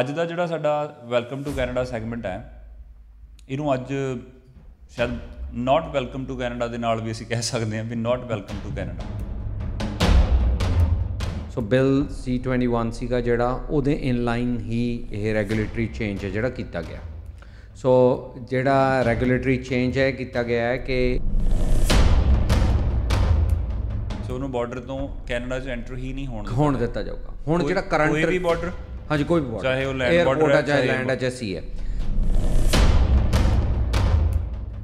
ਅੱਜ ਦਾ ਜਿਹੜਾ ਸਾਡਾ ਵੈਲਕਮ ਟੂ ਕੈਨੇਡਾ ਸੈਗਮੈਂਟ ਹੈ ਇਹਨੂੰ ਅੱਜ ਸ਼ਾਇਦ ਨਾਟ ਵੈਲਕਮ ਟੂ ਕੈਨੇਡਾ ਦੇ ਨਾਲ ਵੀ ਅਸੀਂ ਕਹਿ ਸਕਦੇ ਹਾਂ ਵੀ not welcome to Canada so bill C21 ਸੀਗਾ ਜਿਹੜਾ ਉਹਦੇ ਇਨ ਲਾਈਨ ਹੀ ਇਹ ਰੈਗੂਲੇਟਰੀ ਚੇਂਜ ਹੈ ਜਿਹੜਾ ਕੀਤਾ ਗਿਆ ਸੋ ਜਿਹੜਾ ਰੈਗੂਲੇਟਰੀ ਚੇਂਜ ਹੈ ਕੀਤਾ ਗਿਆ ਹੈ ਕਿ ਸੋ ਉਹਨੂੰ ਬਾਰਡਰ ਤੋਂ ਕੈਨੇਡਾ 'ਚ ਐਂਟਰ ਹੀ ਨਹੀਂ ਹੋਣ ਦਿੱਤਾ ਜਾਊਗਾ ਹੁਣ ਜਿਹੜਾ ਕਰੰਟ ਕੋਈ ਵੀ ਬਾਰਡਰ ਹਾਂਜੀ ਕੋਈ ਵੀ ਬਾਰਡਰ ਚਾਹੇ ਉਹ ਲੈਂਡ ਬਾਰਡਰ ਹੈ ਚਾਹੇ ਲੈਂਡ ਹੈ ਚਾਹੇ ਸੀ ਹੈ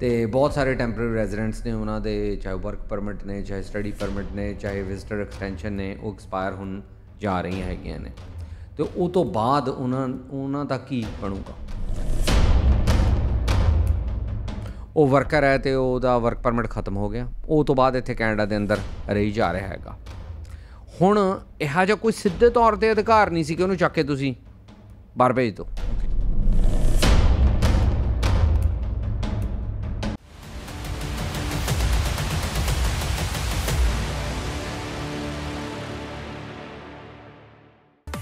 ਤੇ ਬਹੁਤ ਸਾਰੇ ਟੈਂਪਰੇਰੀ ਰੈਜ਼ੀਡੈਂਟਸ ਨੇ ਉਹਨਾਂ ਦੇ ਚਾਹੇ ਵਰਕ ਪਰਮਿਟ ਨੇ ਚਾਹੇ ਸਟੱਡੀ ਪਰਮਿਟ ਨੇ ਚਾਹੇ ਵਿਜ਼ਟਰ ਐਕਸਟੈਂਸ਼ਨ ਨੇ ਉਹ ਐਕਸਪਾਇਰ ਹੁਣ ਜਾ ਰਹੀਆਂ ਹੈਗੀਆਂ ਨੇ ਤੇ ਉਹ ਤੋਂ ਬਾਅਦ ਉਹਨਾਂ ਉਹਨਾਂ ਦਾ ਕੀ ਬਣੂਗਾ ਉਹ ਵਰਕਰ ਹੈ ਤੇ ਉਹਦਾ ਵਰਕ ਪਰਮਿਟ ਖਤਮ ਹੋ ਗਿਆ ਉਹ ਤੋਂ ਬਾਅਦ ਇੱਥੇ ਕੈਨੇਡਾ ਦੇ ਅੰਦਰ ਰਹੀ ਜਾ ਰਿਹਾ ਹੈਗਾ ਹੁਣ ਇਹੋ ਜਿਹਾ ਕੋਈ ਸਿੱਧੇ ਤੌਰ ਤੇ ਅਧਿਕਾਰ ਨਹੀਂ ਸੀ ਕਿ ਉਹਨੂੰ ਚੱਕ ਕੇ ਤੁਸੀਂ ਬਾਹਰ ਭੇਜ ਦਿਓ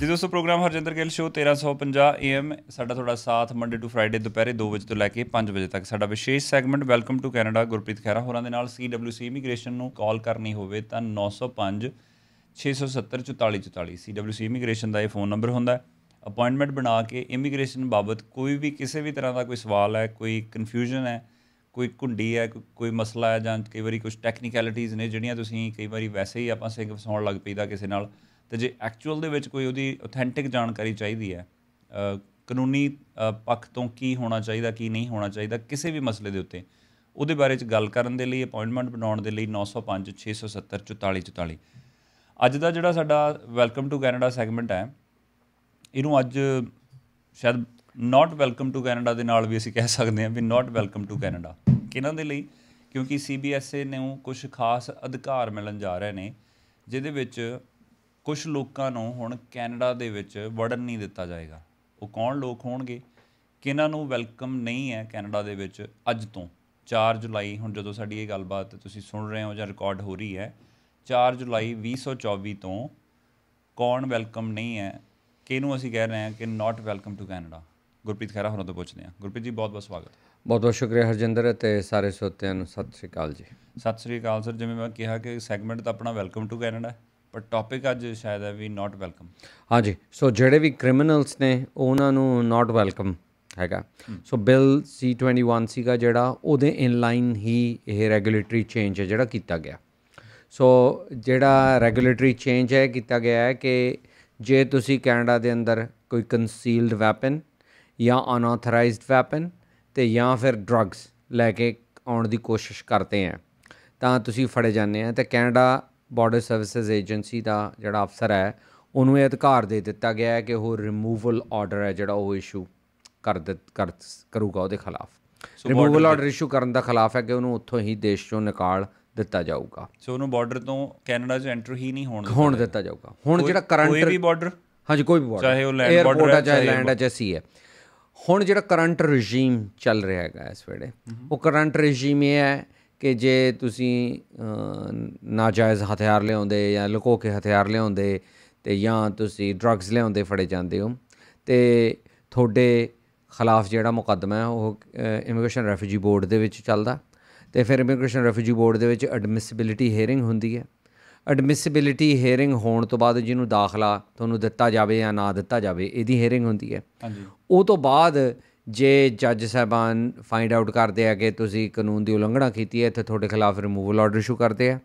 ਜੀ ਦੋਸਤੋ programme Harjinder Gill show 1350 AM ਸਾਡਾ ਤੁਹਾਡਾ ਸਾਥ ਮੰਡੇ ਟੂ ਫਰਾਈਡੇ ਦੁਪਹਿਰੇ 2 ਵਜੇ ਤੋਂ ਲੈ ਕੇ 5 ਵਜੇ ਤੱਕ ਸਾਡਾ ਵਿਸ਼ੇਸ਼ segment welcome to Canada Gurpreet Khaira ਹੋਰਾਂ ਦੇ ਨਾਲ ਸੀਡਬਲਯੂਸੀ ਇਮੀਗ੍ਰੇਸ਼ਨ ਨੂੰ ਕਾਲ ਕਰਨੀ ਹੋਵੇ ਤਾਂ 905 6704444 CWC ਇਮੀਗ੍ਰੇਸ਼ਨ ਦਾ ਇਹ ਫੋਨ ਨੰਬਰ ਹੁੰਦਾ ਅਪਾਇੰਟਮੈਂਟ ਬਣਾ ਕੇ ਇਮੀਗ੍ਰੇਸ਼ਨ ਬਾਬਤ ਕੋਈ ਵੀ ਕਿਸੇ ਵੀ ਤਰ੍ਹਾਂ ਦਾ ਕੋਈ ਸਵਾਲ ਹੈ ਕੋਈ ਕਨਫਿਊਜ਼ਨ ਹੈ ਕੋਈ ਕੁੰਡੀ ਹੈ ਕੋਈ ਮਸਲਾ ਹੈ ਜਾਂ ਕਈ ਵਾਰੀ ਕੁਝ ਟੈਕਨੀਕੈਲਿਟੀਆਂ ਨੇ ਜਿਹੜੀਆਂ ਤੁਸੀਂ ਕਈ ਵਾਰੀ ਵੈਸੇ ਹੀ ਆਪਾਂ ਸਿੰਘ ਫਸਾਉਣ ਲੱਗ ਪਈਦਾ ਕਿਸੇ ਨਾਲ ਤੇ ਜੇ ਐਕਚੁਅਲ ਦੇ ਵਿੱਚ ਕੋਈ ਉਹਦੀ ਆਥੈਂਟਿਕ ਜਾਣਕਾਰੀ ਚਾਹੀਦੀ ਹੈ ਕਾਨੂੰਨੀ ਪੱਖ ਤੋਂ ਕੀ ਹੋਣਾ ਚਾਹੀਦਾ ਕੀ ਨਹੀਂ ਹੋਣਾ ਚਾਹੀਦਾ ਕਿਸੇ ਵੀ ਮਸਲੇ ਦੇ ਉੱਤੇ ਉਹਦੇ ਬਾਰੇ ਵਿੱਚ ਗੱਲ ਕਰਨ ਦੇ ਲਈ ਅਪਾਇੰਟਮੈਂਟ ਬਣਾਉਣ ਦੇ ਲਈ 905 670 4444 ਅੱਜ ਦਾ ਜਿਹੜਾ ਸਾਡਾ ਵੈਲਕਮ ਟੂ ਕੈਨੇਡਾ ਸੈਗਮੈਂਟ ਹੈ ਇਹਨੂੰ ਅੱਜ ਸ਼ਾਇਦ ਨਾਟ ਵੈਲਕਮ ਟੂ ਕੈਨੇਡਾ ਦੇ ਨਾਲ ਵੀ ਅਸੀਂ ਕਹਿ ਸਕਦੇ ਹਾਂ ਵੀ ਨਾਟ ਵੈਲਕਮ ਟੂ ਕੈਨੇਡਾ ਕਿਹਨਾਂ ਦੇ ਲਈ ਕਿਉਂਕਿ ਸੀਬੀਐਸਏ ਉਹ ਕੁਝ ਖਾਸ ਅਧਿਕਾਰ ਮਿਲਣ ਜਾ ਰਹੇ ਨੇ ਜਿਹਦੇ ਵਿੱਚ ਕੁਝ ਲੋਕਾਂ ਨੂੰ ਹੁਣ ਕੈਨੇਡਾ ਦੇ ਵਿੱਚ ਵੜਨ ਨਹੀਂ ਦਿੱਤਾ ਜਾਏਗਾ ਉਹ ਕੌਣ ਲੋਕ ਹੋਣਗੇ ਕਿਹਨਾਂ ਨੂੰ ਵੈਲਕਮ ਨਹੀਂ ਹੈ ਕੈਨੇਡਾ ਦੇ ਵਿੱਚ ਅੱਜ ਤੋਂ 4 ਜੁਲਾਈ ਹੁਣ ਜਦੋਂ ਸਾਡੀ ਇਹ ਗੱਲਬਾਤ ਤੁਸੀਂ ਸੁਣ ਰਹੇ ਹੋ ਜਾਂ ਰਿਕਾਰਡ ਹੋ ਰਹੀ ਹੈ 4 ਜੁਲਾਈ 2024 ਤੋਂ ਕੌਣ ਵੈਲਕਮ ਨਹੀਂ ਹੈ ਕਿਹਨੂੰ ਅਸੀਂ ਕਹਿ ਰਹੇ ਹਾਂ ਕਿ not welcome to Canada Gurpreet Khaira ਹੁਣ ਤੋਂ ਪੁੱਛਦੇ ਹਾਂ ਗੁਰਪ੍ਰੀਤ ਜੀ ਬਹੁਤ ਬਹੁਤ ਸਵਾਗਤ ਬਹੁਤ ਬਹੁਤ ਸ਼ੁਕਰੀਆ ਹਰਜਿੰਦਰ ਤੇ ਸਾਰੇ ਸੋਤਿਆਂ ਨੂੰ ਸਤਿ ਸ਼੍ਰੀ ਅਕਾਲ ਜੀ ਸਤਿ ਸ਼੍ਰੀ ਅਕਾਲ ਸਰ ਜਿਵੇਂ ਮੈਂ ਕਿਹਾ ਕਿ ਸੈਗਮੈਂਟ ਤਾਂ ਆਪਣਾ ਵੈਲਕਮ ਟੂ ਕੈਨੇਡਾ ਪਰ ਟੌਪਿਕ ਅੱਜ ਸ਼ਾਇਦ ਹੈ ਵੀ ਨਾਟ ਵੈਲਕਮ ਹਾਂਜੀ ਸੋ ਜਿਹੜੇ ਵੀ ਕ੍ਰਿਮੀਨਲਸ ਨੇ ਉਹਨਾਂ ਨੂੰ ਨਾਟ ਵੈਲਕਮ ਹੈਗਾ ਸੋ ਬਿੱਲ C21 ਸੀਗਾ ਜਿਹੜਾ ਉਹਦੇ ਇਨ ਲਾਈਨ ਹੀ ਇਹ ਰੈਗੂਲੇਟਰੀ ਚੇਂਜ ਹੈ ਜਿਹੜਾ ਕੀਤਾ ਗਿਆ ਸੋ ਜਿਹੜਾ ਰੈਗੂਲੇਟਰੀ ਚੇਂਜ ਹੈ ਕੀਤਾ ਗਿਆ ਹੈ ਕਿ ਜੇ ਤੁਸੀਂ ਕੈਨੇਡਾ ਦੇ ਅੰਦਰ ਕੋਈ ਕਨਸੀਲਡ ਵੈਪਨ ਜਾਂ ਅਨਆਥੋਰਾਈਜ਼ਡ ਵੈਪਨ ਤੇ ਜਾਂ ਫਿਰ ਡਰੱਗਸ ਲੈ ਕੇ ਆਉਣ ਦੀ ਕੋਸ਼ਿਸ਼ ਕਰਦੇ ਆ ਤਾਂ ਤੁਸੀਂ ਫੜੇ ਜਾਂਦੇ ਆ ਤੇ ਕੈਨੇਡਾ ਬਾਰਡਰ ਸਰਵਿਸਿਜ਼ ਏਜੰਸੀ ਦਾ ਜਿਹੜਾ ਅਫਸਰ ਹੈ ਉਹਨੂੰ ਇਹ ਅਧਿਕਾਰ ਦੇ ਦਿੱਤਾ ਗਿਆ ਹੈ ਕਿ ਉਹ ਰਿਮੂਵਲ ਆਰਡਰ ਹੈ ਜਿਹੜਾ ਉਹ ਇਸ਼ੂ ਕਰ ਕਰ ਕਰੂਗਾ ਉਹਦੇ ਖਿਲਾਫ ਰਿਮੂਵਲ ਆਰਡਰ ਇਸ਼ੂ ਕਰਨ ਦਾ ਖਿਲਾਫ ਹੈ ਕਿ ਉਹਨੂੰ ਉੱਥੋਂ ਹੀ ਦੇਸ਼ ਚੋਂ ਨਿਕਾਲ ਦਿੱਤਾ ਜਾਊਗਾ ਸੋ ਉਹਨੂੰ ਬਾਰਡਰ ਤੋਂ ਕੈਨੇਡਾ 'ਚ ਐਂਟਰ ਹੀ ਨਹੀਂ ਹੋਣ ਹੋਣ ਦਿੱਤਾ ਜਾਊਗਾ ਹੁਣ ਜਿਹੜਾ ਕਰੰਟ ਕੋਈ ਵੀ ਬਾਰਡਰ ਹਾਂਜੀ ਕੋਈ ਵੀ ਬਾਰਡਰ ਚਾਹੇ ਉਹ ਲੈਂਡ ਬਾਰਡਰ ਹੈ ਚਾਹੇ ਲੈਂਡ ਹੈ ਚਾਹੇ ਸੀ ਹੈ ਹੁਣ ਜਿਹੜਾ ਕਰੰਟ ਰежੀਮ ਚੱਲ ਰਿਹਾ ਹੈਗਾ ਇਸ ਵੇਲੇ ਉਹ ਕਰੰਟ ਰежੀਮ ਇਹ ਹੈ ਕਿ ਜੇ ਤੁਸੀਂ ਨਾਜਾਇਜ਼ ਹਥਿਆਰ ਲਿਆਉਂਦੇ ਜਾਂ ਲੁਕੋ ਕੇ ਹਥਿਆਰ ਲਿਆਉਂਦੇ ਤੇ ਜਾਂ ਤੁਸੀਂ ਡਰੱਗਸ ਲਿਆਉਂਦੇ ਫੜੇ ਜਾਂਦੇ ਹੋ ਤੇ ਤੁਹਾਡੇ ਖਿਲਾਫ ਜਿਹੜਾ ਮੁਕੱਦਮਾ ਹੈ ਉਹ ਇਮੀਗ੍ਰੇਸ਼ਨ ਰੈਫਿਜੀ ਬੋਰਡ ਦੇ ਵਿੱਚ ਚੱਲਦਾ ਤੇ ਫਿਰ ਇਮੀਗ੍ਰੇਸ਼ਨ ਰੈਫਿਊਜੀ ਬੋਰਡ ਦੇ ਵਿੱਚ ਐਡਮਿਸਿਬਿਲਿਟੀ ਹੇਅਰਿੰਗ ਹੁੰਦੀ ਹੈ ਐਡਮਿਸਿਬਿਲਿਟੀ ਹੇਅਰਿੰਗ ਹੋਣ ਤੋਂ ਬਾਅਦ ਜਿਹਨੂੰ ਦਾਖਲਾ ਤੁਹਾਨੂੰ ਦਿੱਤਾ ਜਾਵੇ ਜਾਂ ਨਾ ਦਿੱਤਾ ਜਾਵੇ ਇਹਦੀ ਹੇਅਰਿੰਗ ਹੁੰਦੀ ਹੈ ਹਾਂਜੀ ਉਹ ਤੋਂ ਬਾਅਦ ਜੇ ਜੱਜ ਸਾਹਿਬਾਨ ਫਾਈਂਡ ਆਊਟ ਕਰਦੇ ਆ ਕਿ ਤੁਸੀਂ ਕਾਨੂੰਨ ਦੀ ਉਲੰਘਣਾ ਕੀਤੀ ਹੈ ਇੱਥੇ ਤੁਹਾਡੇ ਖਿਲਾਫ ਰਿਮੂਵਲ ਆਰਡਰ ਇਸ਼ੂ ਕਰਦੇ ਆ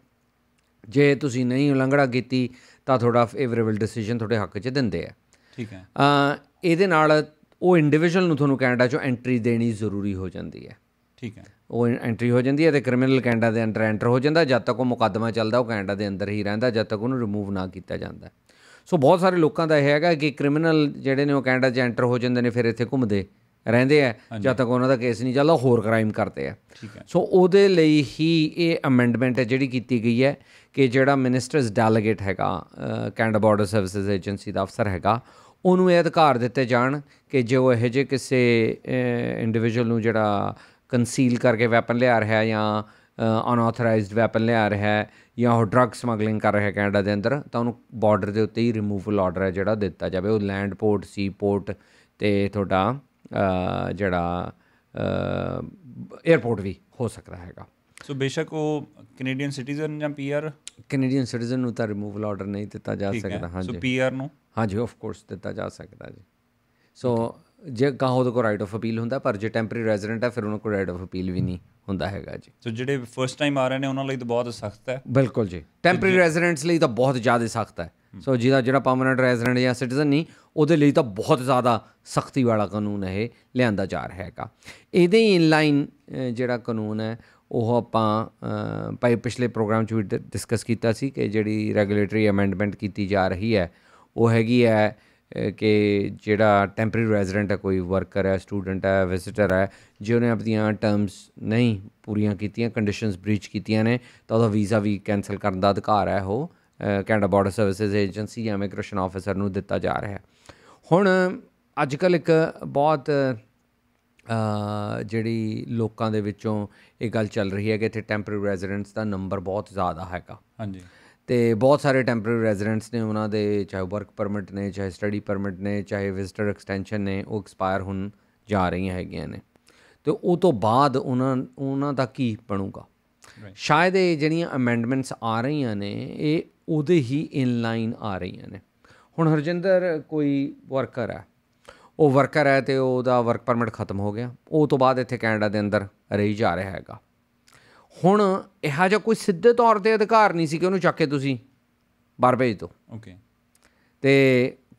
ਜੇ ਤੁਸੀਂ ਨਹੀਂ ਉਲੰਘਣਾ ਕੀਤੀ ਤਾਂ ਤੁਹਾਡਾ ਫੇਵਰੇਬਲ ਡਿਸੀਜਨ ਤੁਹਾਡੇ ਹੱਕ 'ਚ ਦਿੰਦੇ ਆ ਠੀਕ ਹੈ ਆ ਇਹਦੇ ਨਾਲ ਉਹ ਇੰਡੀਵਿਜੂਅਲ ਨੂੰ ਤੁਹਾਨੂੰ ਕੈਨੇਡਾ 'ਚੋਂ ਐਂਟਰੀ ਦੇਣੀ ਜ਼ਰੂਰੀ ਹੋ ਜਾਂਦੀ ਹੈ ਠੀਕ ਹੈ ਉਹ ਐਂਟਰੀ ਹੋ ਜਾਂਦੀ ਹੈ ਤੇ ਕ੍ਰਿਮੀਨਲ ਕੈਨੇਡਾ ਦੇ ਅੰਦਰ ਐਂਟਰ ਹੋ ਜਾਂਦਾ ਜਦ ਤੱਕ ਉਹ ਮੁਕੱਦਮਾ ਚੱਲਦਾ ਉਹ ਕੈਨੇਡਾ ਦੇ ਅੰਦਰ ਹੀ ਰਹਿੰਦਾ ਜਦ ਤੱਕ ਉਹਨੂੰ ਰਿਮੂਵ ਨਾ ਕੀਤਾ ਜਾਂਦਾ ਸੋ ਬਹੁਤ ਸਾਰੇ ਲੋਕਾਂ ਦਾ ਇਹ ਹੈਗਾ ਕਿ ਕ੍ਰਿਮੀਨਲ ਜਿਹੜੇ ਨੇ ਉਹ ਕੈਨੇਡਾ 'ਚ ਐਂਟਰ ਹੋ ਜਾਂਦੇ ਨੇ ਫਿਰ ਇੱਥੇ ਘੁੰਮਦੇ ਰਹਿੰਦੇ ਆ ਜਦ ਤੱਕ ਉਹਨਾਂ ਦਾ ਕੇਸ ਨਹੀਂ ਚੱਲਦਾ ਹੋਰ ਕ੍ਰਾਈਮ ਕਰਦੇ ਆ ਸੋ ਉਹਦੇ ਲਈ ਹੀ ਇਹ ਅਮੈਂਡਮੈਂਟ ਹੈ ਜਿਹੜੀ ਕੀਤੀ ਗਈ ਹੈ ਕਿ ਜਿਹੜਾ ਮਿਨਿਸਟਰਸ ਡੈਲੀਗੇਟ ਹੈਗਾ ਕੈਨੇਡਾ ਬਾਰਡਰ ਸਰਵਿਸਿਜ਼ ਏਜੰਸੀ ਦਾ ਅਫਸਰ ਹੈਗਾ ਉਹਨੂੰ ਇਹ ਅਧਿਕਾਰ ਦਿੱਤੇ ਜਾਣ ਕਿ ਜੇ ਉਹ ਇਹ ਜੇ ਕਿਸੇ ਇੰਡੀਵਿਜੂਅਲ ਨੂੰ ਜਿਹੜਾ ਕਨਸੀਲ ਕਰਕੇ ਵੈਪਨ ਲਿਆ ਰਿਹਾ ਹੈ ਜਾਂ ਅਨਆਥੋਰਾਈਜ਼ਡ ਵੈਪਨ ਲਿਆ ਰਿਹਾ ਹੈ ਜਾਂ ਉਹ ਡਰੱਗ ਸਮਗਲਿੰਗ ਕਰ ਰਿਹਾ ਕੈਨੇਡਾ ਦੇ ਅੰਦਰ ਤਾਂ ਉਹਨੂੰ ਬਾਰਡਰ ਦੇ ਉੱਤੇ ਹੀ ਰਿਮੂਵਲ ਆਰਡਰ ਹੈ ਜਿਹੜਾ ਦਿੱਤਾ ਜਾਵੇ ਉਹ ਲੈਂਡ ਪੋਰਟ ਸੀ ਪੋਰਟ ਤੇ ਤੁਹਾਡਾ ਜਿਹੜਾ 에어ਪੋਰਟ ਵੀ ਹੋ ਸਕਦਾ ਹੈਗਾ ਸੋ ਬੇਸ਼ੱਕ ਉਹ ਕੈਨੇਡੀਅਨ ਸਿਟੀਜ਼ਨ ਜਾਂ ਪੀਆਰ ਕੈਨੇਡੀਅਨ ਸਿਟੀਜ਼ਨ ਨੂੰ ਤਾਂ ਰਿਮੂਵਲ ਆਰਡਰ ਨਹੀਂ ਦਿੱਤਾ ਜਾ ਸਕਦਾ ਹਾਂਜੀ ਸੋ ਪੀਆਰ ਨੂੰ ਹਾਂਜੀ ਆਫ ਕੋਰਸ ਦਿੱਤਾ ਜਾ ਸਕਦਾ ਜੀ ਸੋ ਜੇ ਕਹਾਂ ਉਹਦੇ ਕੋ ਰਾਈਟ ਆਫ ਅਪੀਲ ਹੁੰਦਾ ਪਰ ਜੇ ਟੈਂਪਰੇਰੀ ਰੈਜ਼ੀਡੈਂਟ ਹੈ ਫਿਰ ਉਹਨਾਂ ਕੋ ਰਾਈਟ ਆਫ ਅਪੀਲ ਵੀ ਨਹੀਂ ਹੁੰਦਾ ਹੈਗਾ ਜੀ ਸੋ ਜਿਹੜੇ ਫਰਸਟ ਟਾਈਮ ਆ ਰਹੇ ਨੇ ਉਹਨਾਂ ਲਈ ਤਾਂ ਬਹੁਤ ਸਖਤ ਹੈ ਬਿਲਕੁਲ ਜੀ ਟੈਂਪਰੇਰੀ ਰੈਜ਼ੀਡੈਂਟਸ ਲਈ ਤਾਂ ਬਹੁਤ ਜ਼ਿਆਦਾ ਸਖਤ ਹੈ ਸੋ ਜਿਹਦਾ ਜਿਹੜਾ ਪਰਮਨੈਂਟ ਰੈਜ਼ੀਡੈਂਟ ਜਾਂ ਸਿਟੀਜ਼ਨ ਨਹੀਂ ਉਹਦੇ ਲਈ ਤਾਂ ਬਹੁਤ ਜ਼ਿਆਦਾ ਸਖਤੀ ਵਾਲਾ ਕਾਨੂੰਨ ਇਹ ਲਿਆਂਦਾ ਜਾ ਰਿਹਾ ਹੈਗਾ ਇਹਦੇ ਹੀ ਲਾਈਨ ਜਿਹੜਾ ਕਾਨੂੰਨ ਹੈ ਉਹ ਆਪਾਂ ਪਾਈ ਪਿਛਲੇ ਪ੍ਰੋਗਰਾਮ 'ਚ ਵੀ ਡਿਸਕਸ ਕੀਤਾ ਸੀ ਕਿ ਜਿਹੜੀ ਰੈਗੂਲੇਟਰੀ ਅਮੈਂਡਮੈਂਟ ਕੀਤੀ ਜਾ ਰਹੀ ਹੈ ਉਹ ਹੈਗੀ ਹੈ ਕਿ ਜਿਹੜਾ ਟੈਂਪਰੇਰੀ ਰੈਜ਼ੀਡੈਂਟ ਹੈ ਕੋਈ ਵਰਕਰ ਹੈ ਸਟੂਡੈਂਟ ਹੈ ਵਿਜ਼ਿਟਰ ਹੈ ਜੇ ਉਹਨੇ ਆਪਣੀਆਂ ਟਰਮਸ ਨਹੀਂ ਪੂਰੀਆਂ ਕੀਤੀਆਂ ਕੰਡੀਸ਼ਨਸ ਬ੍ਰੀਚ ਕੀਤੀਆਂ ਨੇ ਤਾਂ ਉਹਦਾ ਵੀਜ਼ਾ ਵੀ ਕੈਨਸਲ ਕਰਨ ਦਾ ਅਧਿਕਾਰ ਹੈ ਉਹ ਕੈਨੇਡਾ ਬਾਰਡਰ ਸਰਵਿਸਿਜ਼ ਏਜੰਸੀ ਜਾਂ ਇਮੀਗ੍ਰੇਸ਼ਨ ਆਫੀਸਰ ਨੂੰ ਦਿੱਤਾ ਜਾ ਰਿਹਾ ਹੈ ਹੁਣ ਅੱਜ ਕੱਲ ਇੱਕ ਬਹੁਤ ਜਿਹੜੀ ਲੋਕਾਂ ਦੇ ਵਿੱਚੋਂ ਇਹ ਗੱਲ ਚੱਲ ਰਹੀ ਹੈ ਕਿ ਇੱਥੇ ਟੈਂਪਰੇਰੀ ਰੈਜ਼ੀਡੈਂਟਸ ਦਾ ਨੰਬਰ ਬਹੁਤ ਜ਼ਿਆਦਾ ਹੈਗਾ ਹਾਂਜੀ ਤੇ ਬਹੁਤ ਸਾਰੇ ਟੈਂਪਰੇਰੀ ਰੈਜ਼ੀਡੈਂਟਸ ਨੇ ਉਹਨਾਂ ਦੇ ਚਾਹੇ ਵਰਕ ਪਰਮਿਟ ਨੇ ਚਾਹੇ ਸਟੱਡੀ ਪਰਮਿਟ ਨੇ ਚਾਹੇ ਵਿਜ਼ਟਰ ਐਕਸਟੈਂਸ਼ਨ ਨੇ ਉਹ ਐਕਸਪਾਇਰ ਹੁਣ ਜਾ ਰਹੀਆਂ ਹੈਗੀਆਂ ਨੇ ਤੇ ਉਹ ਤੋਂ ਬਾਅਦ ਉਹਨਾਂ ਉਹਨਾਂ ਦਾ ਕੀ ਬਣੂਗਾ ਸ਼ਾਇਦ ਇਹ ਜਿਹੜੀਆਂ ਅਮੈਂਡਮੈਂਟਸ ਆ ਰਹੀਆਂ ਨੇ ਇਹ ਉਹਦੇ ਹੀ ਇਨ ਲਾਈਨ ਆ ਰਹੀਆਂ ਨੇ ਹੁਣ ਹਰਜਿੰਦਰ ਕੋਈ ਵਰਕਰ ਹੈ ਉਹ ਵਰਕਰ ਹੈ ਤੇ ਉਹਦਾ ਵਰਕ ਪਰਮਿਟ ਖਤਮ ਹੋ ਗਿਆ ਉਹ ਤੋਂ ਬਾਅਦ ਇੱਥੇ ਕੈਨੇਡਾ ਦੇ ਅੰਦਰ ਰਹੀ ਜਾ ਰਿਹਾ ਹੈਗਾ ਹੁਣ ਇਹੋ ਜਿਹਾ ਕੋਈ ਸਿੱਧੇ ਤੌਰ ਤੇ ਅਧਿਕਾਰ ਨਹੀਂ ਸੀ ਕਿ ਉਹਨੂੰ ਚੱਕ ਕੇ ਤੁਸੀਂ ਬਾਹਰ ਭੇਜ ਦਿਓ ਓਕੇ ਤੇ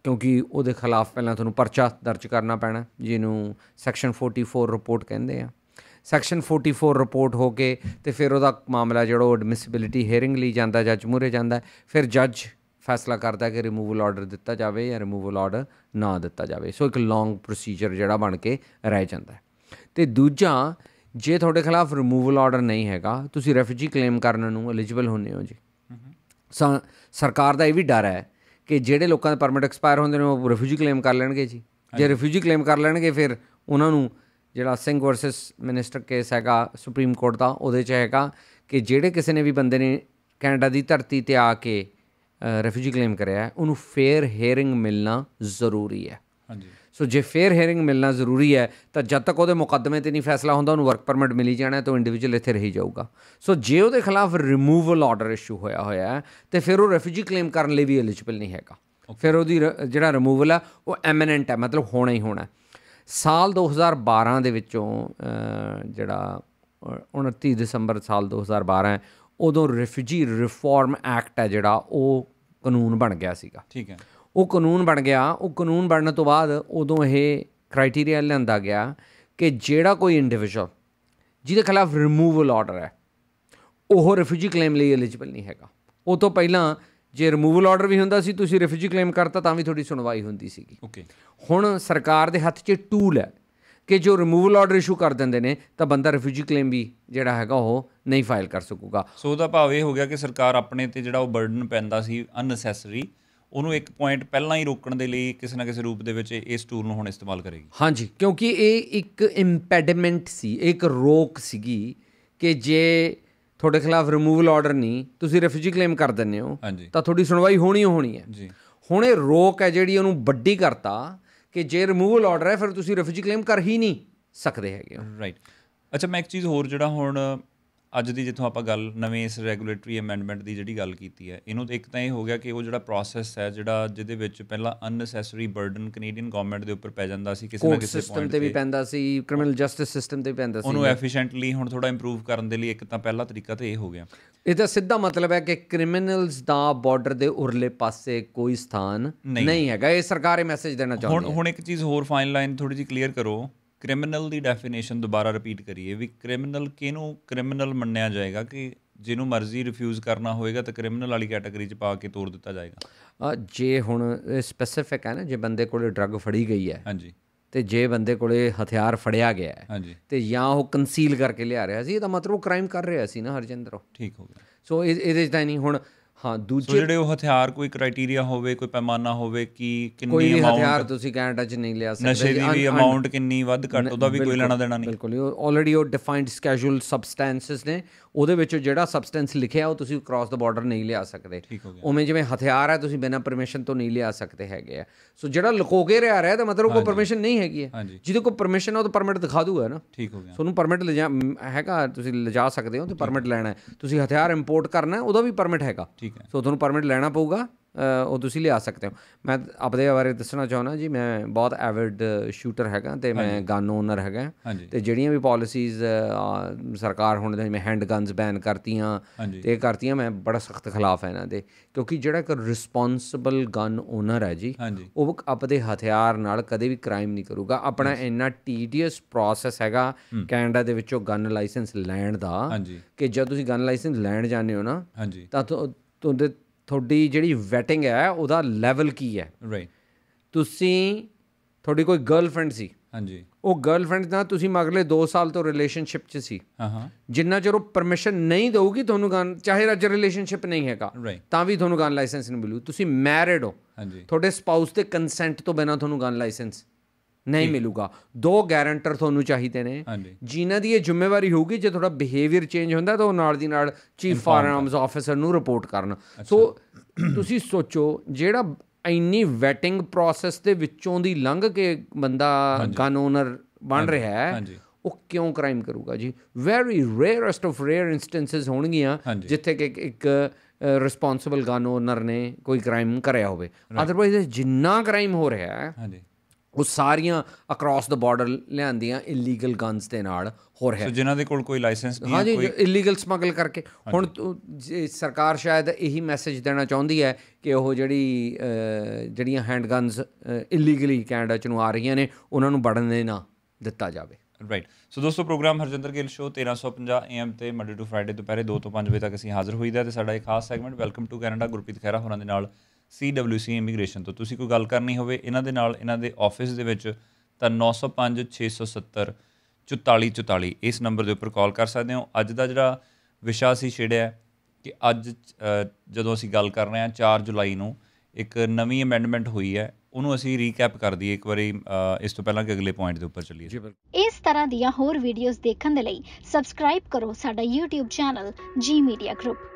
ਕਿਉਂਕਿ ਉਹਦੇ ਖਿਲਾਫ ਪਹਿਲਾਂ ਤੁਹਾਨੂੰ ਪਰਚਾ ਦਰਜ ਕਰਨਾ ਪੈਣਾ ਜਿਹਨੂੰ ਸੈਕਸ਼ਨ 44 ਰਿਪੋਰਟ ਕਹਿੰਦੇ ਆ ਸੈਕਸ਼ਨ 44 ਰਿਪੋਰਟ ਹੋ ਕੇ ਤੇ ਫਿਰ ਉਹਦਾ ਮਾਮਲਾ ਜਿਹੜਾ ਉਹ ਐਡਮਿਸਿਬਿਲਟੀ ਹੀਅਰਿੰਗ ਲਈ ਜਾਂਦਾ ਜੱਜ ਮੂਰੇ ਜਾਂਦਾ ਫਿਰ ਜੱਜ ਫੈਸਲਾ ਕਰਦਾ ਕਿ ਰਿਮੂਵਲ ਆਰਡਰ ਦਿੱਤਾ ਜਾਵੇ ਜਾਂ ਰਿਮੂਵਲ ਆਰਡਰ ਨਾ ਦਿੱਤਾ ਜਾਵੇ ਸੋ ਇੱਕ ਲੌਂਗ ਪ੍ਰੋਸੀਜਰ ਜਿਹੜਾ ਬਣ ਕੇ ਰਹਿ ਜਾਂਦਾ ਤੇ ਦੂਜਾ ਜੇ ਤੁਹਾਡੇ ਖਿਲਾਫ ਰਿਮੂਵਲ ਆਰਡਰ ਨਹੀਂ ਹੈਗਾ ਤੁਸੀਂ ਰੈਫਿਜੀ ਕਲੇਮ ਕਰਨ ਨੂੰ ਐਲੀਜੀਬਲ ਹੁੰਨੇ ਹੋ ਜੀ ਸਰਕਾਰ ਦਾ ਇਹ ਵੀ ਡਰ ਹੈ ਕਿ ਜਿਹੜੇ ਲੋਕਾਂ ਦੇ ਪਰਮਿਟ ਐਕਸਪਾਇਰ ਹੁੰਦੇ ਨੇ ਉਹ ਰੈਫਿਜੀ ਕਲੇਮ ਕਰ ਲੈਣਗੇ ਜੀ ਜੇ ਰੈਫਿਜੀ ਕਲੇਮ ਕਰ ਲੈਣਗੇ ਫਿਰ ਉਹਨਾਂ ਨੂੰ ਜਿਹੜਾ ਸਿੰਘ ਵਰਸਸ ਮਿਨਿਸਟਰ ਕੇਸ ਹੈਗਾ ਸੁਪਰੀਮ ਕੋਰਟ ਦਾ ਉਹਦੇ 'ਚ ਹੈਗਾ ਕਿ ਜਿਹੜੇ ਕਿਸੇ ਨੇ ਵੀ ਬੰਦੇ ਨੇ ਕੈਨੇਡਾ ਦੀ ਧਰਤੀ ਤੇ ਆ ਕੇ ਰੈਫਿਜੀ ਕਲੇਮ ਕਰਿਆ ਉਹਨੂੰ ਫੇਅਰ ਹੇਅਰਿੰਗ ਮਿਲਣਾ ਜ਼ਰੂਰੀ ਹੈ ਹਾਂਜੀ ਸੋ ਜੇ ਫੇਅਰ ਹੀਅਰਿੰਗ ਮਿਲਣਾ ਜ਼ਰੂਰੀ ਹੈ ਤਾਂ ਜਦ ਤੱਕ ਉਹਦੇ ਮੁਕੱਦਮੇ ਤੇ ਨਹੀਂ ਫੈਸਲਾ ਹੁੰਦਾ ਉਹਨੂੰ ਵਰਕ ਪਰਮਿਟ ਮਿਲੀ ਜਾਣਾ ਤਾਂ ਇੰਡੀਵਿਜੂਅਲ ਇੱਥੇ ਰਹੀ ਜਾਊਗਾ ਸੋ ਜੇ ਉਹਦੇ ਖਿਲਾਫ ਰਿਮੂਵਲ ਆਰਡਰ ਇਸ਼ੂ ਹੋਇਆ ਹੋਇਆ ਹੈ ਤੇ ਫਿਰ ਉਹ ਰੈਫਿਊਜੀ ਕਲੇਮ ਕਰਨ ਲਈ ਵੀ ਐਲੀਜੀਬਲ ਨਹੀਂ ਹੈਗਾ ਫਿਰ ਉਹਦੀ ਜਿਹੜਾ ਰਿਮੂਵਲ ਆ ਉਹ ਐਮਨੈਂਟ ਹੈ ਮਤਲਬ ਹੋਣਾ ਹੀ ਹੋਣਾ ਸਾਲ 2012 ਦੇ ਵਿੱਚੋਂ ਜਿਹੜਾ 29 ਦਸੰਬਰ ਸਾਲ 2012 ਉਦੋਂ ਰੈਫਿਊਜੀ ਰਿਫਾਰਮ ਐਕਟ ਹੈ ਜਿਹੜਾ ਉਹ ਕਾਨੂੰਨ ਬਣ ਗਿਆ ਸੀਗਾ ਠੀਕ ਹੈ ਉਹ ਕਾਨੂੰਨ ਬਣ ਗਿਆ ਉਹ ਕਾਨੂੰਨ ਬਣਨ ਤੋਂ ਬਾਅਦ ਉਦੋਂ ਇਹ ਕ੍ਰਾਈਟੇਰੀਆ ਲਿਆਂਦਾ ਗਿਆ ਕਿ ਜਿਹੜਾ ਕੋਈ ਇੰਡੀਵਿਜੂਅਲ ਜਿਹਦੇ ਖਿਲਾਫ ਰਿਮੂਵਲ ਆਰਡਰ ਹੈ ਉਹ ਰਿਫਿਊਜੀ ਕਲੇਮ ਲਈ ਐਲੀਜੀਬਲ ਨਹੀਂ ਹੈਗਾ ਉਹ ਤੋਂ ਪਹਿਲਾਂ ਜੇ ਰਿਮੂਵਲ ਆਰਡਰ ਵੀ ਹੁੰਦਾ ਸੀ ਤੁਸੀਂ ਰਿਫਿਊਜੀ ਕਲੇਮ ਕਰਤਾ ਤਾਂ ਵੀ ਤੁਹਾਡੀ ਸੁਣਵਾਈ ਹੁੰਦੀ ਸੀਗੀ ਓਕੇ ਹੁਣ ਸਰਕਾਰ ਦੇ ਹੱਥ 'ਚ ਟੂਲ ਹੈ ਕਿ ਜੋ ਰਿਮੂਵਲ ਆਰਡਰ ਇਸ਼ੂ ਕਰ ਦਿੰਦੇ ਨੇ ਤਾਂ ਬੰਦਾ ਰਿਫਿਊਜੀ ਕਲੇਮ ਵੀ ਜਿਹੜਾ ਹੈਗਾ ਉਹ ਨਹੀਂ ਫਾਈਲ ਕਰ ਸਕੂਗਾ ਸੋ ਦਾ ਭਾਵ ਇਹ ਹੋ ਗਿਆ ਕਿ ਸਰਕਾਰ ਆਪਣੇ ਤੇ ਜਿਹੜਾ ਉਹ ਬਰਡਨ ਪੈਂਦਾ ਸੀ ਅਨਨੈਸੈਸਰੀ ਉਹਨੂੰ ਇੱਕ ਪੁਆਇੰਟ ਪਹਿਲਾਂ ਹੀ ਰੋਕਣ ਦੇ ਲਈ ਕਿਸੇ ਨਾ ਕਿਸੇ ਰੂਪ ਦੇ ਵਿੱਚ ਇਸ ਟੂਲ ਨੂੰ ਹੁਣ ਇਸਤੇਮਾਲ ਕਰੇਗੀ ਹਾਂਜੀ ਕਿਉਂਕਿ ਇਹ ਇੱਕ ਇੰਪੈਡਮੈਂਟ ਸੀ ਇੱਕ ਰੋਕ ਸੀਗੀ ਕਿ ਜੇ ਤੁਹਾਡੇ ਖਿਲਾਫ ਰਿਮੂਵਲ ਆਰਡਰ ਨਹੀਂ ਤੁਸੀਂ ਰੈਫਿਊਜੀ ਕਲੇਮ ਕਰ ਦਿੰਦੇ ਹੋ ਤਾਂ ਤੁਹਾਡੀ ਸੁਣਵਾਈ ਹੋਣੀ ਹੋਣੀ ਹੈ ਜੀ ਹੁਣ ਇਹ ਰੋਕ ਹੈ ਜਿਹੜੀ ਉਹਨੂੰ ਵੱਡੀ ਕਰਤਾ ਕਿ ਜੇ ਰਿਮੂਵਲ ਆਰਡਰ ਹੈ ਫਿਰ ਤੁਸੀਂ ਰੈਫਿਊਜੀ ਕਲੇਮ ਕਰ ਹੀ ਨਹੀਂ ਸਕਦੇ ਹੈਗੇ ਰਾਈਟ ਅੱਛਾ ਮੈਂ ਇੱਕ ਚੀਜ਼ ਹੋਰ ਜਿਹੜਾ ਹੁਣ ਅੱਜ ਦੀ ਜਿੱਥੋਂ ਆਪਾਂ ਗੱਲ ਨਵੇਂ ਇਸ ਰੈਗੂਲੇਟਰੀ ਅਮੈਂਡਮੈਂਟ ਦੀ ਜਿਹੜੀ ਗੱਲ ਕੀਤੀ ਹੈ ਇਹਨੂੰ ਇੱਕ ਤਾਂ ਇਹ ਹੋ ਗਿਆ ਕਿ ਉਹ ਜਿਹੜਾ ਪ੍ਰੋਸੈਸ ਹੈ ਜਿਹੜਾ ਜਿਹਦੇ ਵਿੱਚ ਪਹਿਲਾਂ ਅਨਨੈਸੈਸਰੀ ਬਰਡਨ ਕੈਨੇਡੀਅਨ ਗਵਰਨਮੈਂਟ ਦੇ ਉੱਪਰ ਪੈ ਜਾਂਦਾ ਸੀ ਕਿਸੇ ਨਾ ਕਿਸੇ ਪੁਆਇੰਟ ਤੇ ਸਿਸਟਮ ਤੇ ਵੀ ਪੈਂਦਾ ਸੀ ਕ੍ਰਿਮੀਨਲ ਜਸਟਿਸ ਸਿਸਟਮ ਤੇ ਵੀ ਪੈਂਦਾ ਸੀ ਉਹਨੂੰ ਐਫੀਸ਼ੀਐਂਟਲੀ ਹੁਣ ਥੋੜਾ ਇੰਪਰੂਵ ਕਰਨ ਦੇ ਲਈ ਇੱਕ ਤਾਂ ਪਹਿਲਾ ਤਰੀਕਾ ਤੇ ਇਹ ਹੋ ਗਿਆ ਇਹਦਾ ਸਿੱਧਾ ਮਤਲਬ ਹੈ ਕਿ ਕ੍ਰਿਮੀਨਲਸ ਦਾ ਬਾਰਡਰ ਦੇ ਉਰਲੇ ਪਾਸੇ ਕੋਈ ਸਥਾਨ ਨਹੀਂ ਹੈਗਾ ਇਹ ਸਰਕਾਰ ਇਹ ਮੈਸੇਜ ਦੇਣਾ ਚਾਹੁੰਦੀ ਹੈ ਹੁਣ ਹੁਣ ਇੱਕ ਚੀਜ਼ ਹੋਰ ਫਾਈਨ ਲਾਈਨ ਥੋੜੀ ਜਿਹੀ ਕਲੀਅਰ ਕਰੋ ਕ੍ਰਿਮੀਨਲ ਦੀ ਡੈਫੀਨੇਸ਼ਨ ਦੁਬਾਰਾ ਰਿਪੀਟ ਕਰੀਏ ਵੀ ਕ੍ਰਿਮੀਨਲ ਕਿਹਨੂੰ ਕ੍ਰਿਮੀਨਲ ਮੰਨਿਆ ਜਾਏਗਾ ਕਿ ਜਿਹਨੂੰ ਮਰਜ਼ੀ ਰਿਫਿਊਜ਼ ਕਰਨਾ ਹੋਏਗਾ ਤਾਂ ਕ੍ਰਿਮੀਨਲ ਵਾਲੀ ਕੈਟਾਗਰੀ 'ਚ ਪਾ ਕੇ ਤੋੜ ਦਿੱਤਾ ਜਾਏਗਾ ਜੇ ਹੁਣ ਸਪੈਸੀਫਿਕ ਹੈ ਨਾ ਜੇ ਬੰਦੇ ਕੋਲੇ ਡਰੱਗ ਫੜੀ ਗਈ ਹੈ ਹਾਂਜੀ ਤੇ ਜੇ ਬੰਦੇ ਕੋਲੇ ਹਥਿਆਰ ਫੜਿਆ ਗਿਆ ਹੈ ਤੇ ਜਾਂ ਉਹ ਕੰਸੀਲ ਕਰਕੇ ਲਿਆ ਰਿਹਾ ਸੀ ਇਹਦਾ ਮਤਲਬ ਉਹ ਕ੍ਰਾਈਮ ਕਰ ਰਿਹਾ ਸੀ ਨਾ ਹਰਜਿੰਦਰ ਠੀਕ ਹੋ ਗਿਆ ਸੋ ਇਹਦੇ ਤਾਂ ਨਹੀਂ ਹੁਣ ਹਾਂ ਦੂਜੇ ਜਿਹੜੇ ਉਹ ਹਥਿਆਰ ਕੋਈ ਕ੍ਰਾਈਟੇਰੀਆ ਹੋਵੇ ਕੋਈ ਪੈਮਾਨਾ ਹੋਵੇ ਕਿ ਕਿੰਨੀ ਅਮਾਉਂਟ ਕੋਈ ਹਥਿਆਰ ਤੁਸੀਂ ਕੈਨੇਡਾ 'ਚ ਨਹੀਂ ਲਿਆ ਸਕਦੇ ਨਸ਼ੇ ਦੀ ਵੀ ਅਮਾਉਂਟ ਕਿੰਨੀ ਵੱਧ ਘੱਟ ਉਹਦਾ ਵੀ ਕੋਈ ਲੈਣਾ ਦੇਣਾ ਨਹੀਂ ਬਿਲਕੁਲ ਆਲਰੇਡੀ ਉਹ ਡਿਫਾਈਨਡ ਸਕੈਜੂਲ ਸਬਸਟੈਂਸਸ ਨੇ ਉਹਦੇ ਵਿੱਚ ਜਿਹੜਾ ਸਬਸਟੈਂਸ ਲਿਖਿਆ ਉਹ ਤੁਸੀਂ ਕ੍ਰਾਸ ਦਾ ਬਾਰਡਰ ਨਹੀਂ ਲਿਆ ਸਕਦੇ ਉਵੇਂ ਜਿਵੇਂ ਹਥਿਆਰ ਹੈ ਤੁਸੀਂ ਬਿਨਾਂ ਪਰਮਿਸ਼ਨ ਤੋਂ ਨਹੀਂ ਲਿਆ ਸਕਦੇ ਹੈਗੇ ਆ ਸੋ ਜਿਹੜਾ ਲੁਕੋ ਕੇ ਰਿਹਾ ਰਿਹਾ ਤਾਂ ਮਤਲਬ ਕੋਈ ਪਰਮਿਸ਼ਨ ਨਹੀਂ ਹੈਗੀ ਹੈ ਜਿਹਦੇ ਕੋਲ ਪਰਮਿਸ਼ਨ ਹੈ ਉਹ ਤਾਂ ਪਰਮਿਟ ਦਿਖਾ ਦੂਗਾ ਨਾ ਠੀਕ ਹੋ ਗਿਆ ਤੁਹਾਨੂੰ ਪਰਮਿਟ ਲਿਜਾ ਹੈਗਾ ਤੁਸੀਂ ਲਿਜਾ ਸਕਦੇ ਹੋ ਤੇ ਪਰਮਿਟ ਲੈਣਾ ਤੁਸੀਂ ਹਥਿਆਰ ਇੰਪੋਰਟ ਕਰਨਾ ਉਹਦਾ ਵੀ ਪਰਮਿਟ ਹੈਗਾ ਠੀਕ ਹੈ ਸੋ ਤੁਹਾਨੂੰ ਪਰਮਿਟ ਲੈਣਾ ਪਊਗਾ ਉਹ ਤੁਸੀਂ ਲਿਆ ਸਕਦੇ ਹੋ ਮੈਂ ਆਪਦੇ ਬਾਰੇ ਦੱਸਣਾ ਚਾਹੁੰਦਾ ਜੀ ਮੈਂ ਬਹੁਤ ਐਵਿਡ ਸ਼ੂਟਰ ਹੈਗਾ ਤੇ ਮੈਂ ਗਨ ਓਨਰ ਹੈਗਾ ਤੇ ਜਿਹੜੀਆਂ ਵੀ ਪਾਲਿਸੀਜ਼ ਸਰਕਾਰ ਹੁਣ ਦੇ ਮੈਂ ਹੈਂਡ ਗਨਸ ਬੈਨ ਕਰਤੀਆਂ ਤੇ ਕਰਤੀਆਂ ਮੈਂ ਬੜਾ ਸਖਤ ਖਿਲਾਫ ਹੈ ਇਹਨਾਂ ਦੇ ਕਿਉਂਕਿ ਜਿਹੜਾ ਇੱਕ ਰਿਸਪੌਂਸਿਬਲ ਗਨ ਓਨਰ ਹੈ ਜੀ ਉਹ ਆਪਦੇ ਹਥਿਆਰ ਨਾਲ ਕਦੇ ਵੀ ਕ੍ਰਾਈਮ ਨਹੀਂ ਕਰੂਗਾ ਆਪਣਾ ਇੰਨਾ ਟੀਡੀਅਸ ਪ੍ਰੋਸੈਸ ਹੈਗਾ ਕੈਨੇਡਾ ਦੇ ਵਿੱਚੋਂ ਗਨ ਲਾਇਸੈਂਸ ਲੈਣ ਦਾ ਕਿ ਜਦ ਤੁਸੀਂ ਗਨ ਲਾਇਸੈਂਸ ਲੈਣ ਜਾਂਦੇ ਹੋ ਨਾ ਤਾਂ ਤੁਹਾਡੇ ਤੁਹਾਡੀ ਜਿਹੜੀ ਵੈਟਿੰਗ ਹੈ ਉਹਦਾ ਲੈਵਲ ਕੀ ਹੈ ਰਾਈਟ ਤੁਸੀਂ ਤੁਹਾਡੀ ਕੋਈ ਗਰਲਫ੍ਰੈਂਡ ਸੀ ਹਾਂਜੀ ਉਹ ਗਰਲਫ੍ਰੈਂਡ ਨਾਲ ਤੁਸੀਂ ਮਗਲੇ 2 ਸਾਲ ਤੋਂ ਰਿਲੇਸ਼ਨਸ਼ਿਪ 'ਚ ਸੀ ਹਾਂ ਜਿੰਨਾ ਚਿਰ ਉਹ ਪਰਮਿਸ਼ਨ ਨਹੀਂ ਦੇਊਗੀ ਤੁਹਾਨੂੰ ਗਨ ਚਾਹੇ ਰਾਜ ਰਿਲੇਸ਼ਨਸ਼ਿਪ ਨਹੀਂ ਹੈਗਾ ਤਾਂ ਵੀ ਤੁਹਾਨੂੰ ਗਨ ਲਾਇਸੈਂਸ ਨਹੀਂ ਮਿਲੂ ਤੁਸੀਂ ਮੈਰਿਡ ਹੋ ਹਾਂਜੀ ਤੁਹਾਡੇ ਸਪਾਊਸ ਦੇ ਕੰਸੈਂਟ ਤੋਂ ਬਿਨਾ ਤੁਹਾਨੂੰ ਗਨ ਲਾਇਸੈਂਸ ਨਹੀਂ ਮਿਲੂਗਾ ਦੋ ਗਾਰੰਟਰ ਤੁਹਾਨੂੰ ਚਾਹੀਦੇ ਨੇ ਜਿਨ੍ਹਾਂ ਦੀ ਇਹ ਜ਼ਿੰਮੇਵਾਰੀ ਹੋਊਗੀ ਜੇ ਤੁਹਾਡਾ ਬਿਹੇਵੀਅਰ ਚੇਂਜ ਹੁੰਦਾ ਤਾਂ ਉਹ ਨਾਲ ਦੀ ਨਾਲ ਚੀਫ ਫਾਰਮਸ ਆਫੀਸਰ ਨੂੰ ਰਿਪੋਰਟ ਕਰਨ ਸੋ ਤੁਸੀਂ ਸੋਚੋ ਜਿਹੜਾ ਇੰਨੀ ਵੈਟਿੰਗ ਪ੍ਰੋਸੈਸ ਦੇ ਵਿੱਚੋਂ ਦੀ ਲੰਘ ਕੇ ਬੰਦਾ ਗਨ ਓਨਰ ਬਣ ਰਿਹਾ ਹੈ ਉਹ ਕਿਉਂ ਕ੍ਰਾਈਮ ਕਰੂਗਾ ਜੀ very rarest of rare instances ਹੋਣਗੀਆਂ ਜਿੱਥੇ ਕਿ ਇੱਕ ਰਿਸਪੌਂਸਿਬਲ ਗਨ ਓਨਰ ਨੇ ਕੋਈ ਕ੍ਰਾਈਮ ਕਰਿਆ ਹੋਵੇ ਆਦਰਵਾਇਜ਼ ਜਿੰਨਾ ਕ੍ਰਾਈਮ ਹੋ ਰਿਹਾ ਹੈ ਉਹ ਸਾਰੀਆਂ ਅਕ੍ਰੋਸ ਦਾ ਬਾਰਡਰ ਲਿਆਂਦੀਆਂ ਇਲੀਗਲ ਗਨਸ ਦੇ ਨਾਲ ਹੋ ਰਿਹਾ ਹੈ ਸੋ ਜਿਨ੍ਹਾਂ ਦੇ ਕੋਲ ਕੋਈ ਲਾਇਸੈਂਸ ਨਹੀਂ ਹੈ ਕੋਈ ਹਾਂਜੀ ਇਲੀਗਲ ਸਮਗਲ ਕਰਕੇ ਹੁਣ ਸਰਕਾਰ ਸ਼ਾਇਦ ਇਹੀ ਮੈਸੇਜ ਦੇਣਾ ਚਾਹੁੰਦੀ ਹੈ ਕਿ ਉਹ ਜਿਹੜੀ ਜਿਹੜੀਆਂ ਹੈਂਡ ਗਨਸ ਇਲੀਗਲੀ ਕੈਨੇਡਾ ਚ ਨੂੰ ਆ ਰਹੀਆਂ ਨੇ ਉਹਨਾਂ ਨੂੰ ਵੜਨ ਦੇ ਨਾ ਦਿੱਤਾ ਜਾਵੇ ਰਾਈਟ ਸੋ ਦੋਸਤੋ programme Harjinder Gill show 1350 AM ਤੇ ਮੰਡੇ ਟੂ ਫਰਡੇ ਦੁਪਹਿਰੇ 2 ਤੋਂ 5 ਵਜੇ ਤੱਕ ਅਸੀਂ ਹਾਜ਼ਰ ਹੋਈਦਾ ਤੇ ਸਾਡਾ ਇੱਕ ਖਾਸ segment welcome to Canada Gurpreet Khaira ਹੋਰਾਂ ਦੇ ਨਾਲ CWC ਇਮੀਗ੍ਰੇਸ਼ਨ ਤੋਂ ਤੁਸੀਂ ਕੋਈ ਗੱਲ ਕਰਨੀ ਹੋਵੇ ਇਹਨਾਂ ਦੇ ਨਾਲ ਇਹਨਾਂ ਦੇ ਆਫਿਸ ਦੇ ਵਿੱਚ ਤਾਂ 905 670 4444 ਇਸ ਨੰਬਰ ਦੇ ਉੱਪਰ ਕਾਲ ਕਰ ਸਕਦੇ ਹੋ ਅੱਜ ਦਾ ਜਿਹੜਾ ਵਿਸ਼ਾ ਸੀ ਛੇੜਿਆ ਕਿ ਅੱਜ ਜਦੋਂ ਅਸੀਂ ਗੱਲ ਕਰ ਰਹੇ ਹਾਂ 4 ਜੁਲਾਈ ਨੂੰ ਇੱਕ ਨਵੀਂ ਅਮੈਂਡਮੈਂਟ ਹੋਈ ਹੈ ਉਹਨੂੰ ਅਸੀਂ ਰੀਕੈਪ ਕਰ ਦਈਏ ਇੱਕ ਵਾਰੀ ਇਸ ਤੋਂ ਪਹਿਲਾਂ ਕਿ ਅਗਲੇ ਪੁਆਇੰਟ ਦੇ ਉੱਪਰ ਚੱਲੀਏ ਇਸ ਤਰ੍ਹਾਂ ਦੀਆਂ ਹੋਰ ਵੀਡੀਓਜ਼ ਦੇਖਣ ਦੇ ਲਈ ਸਬਸਕ੍ਰਾਈਬ ਕਰੋ ਸਾਡਾ YouTube ਚੈਨਲ ਜੀ ਮੀਡੀਆ ਗਰੁੱਪ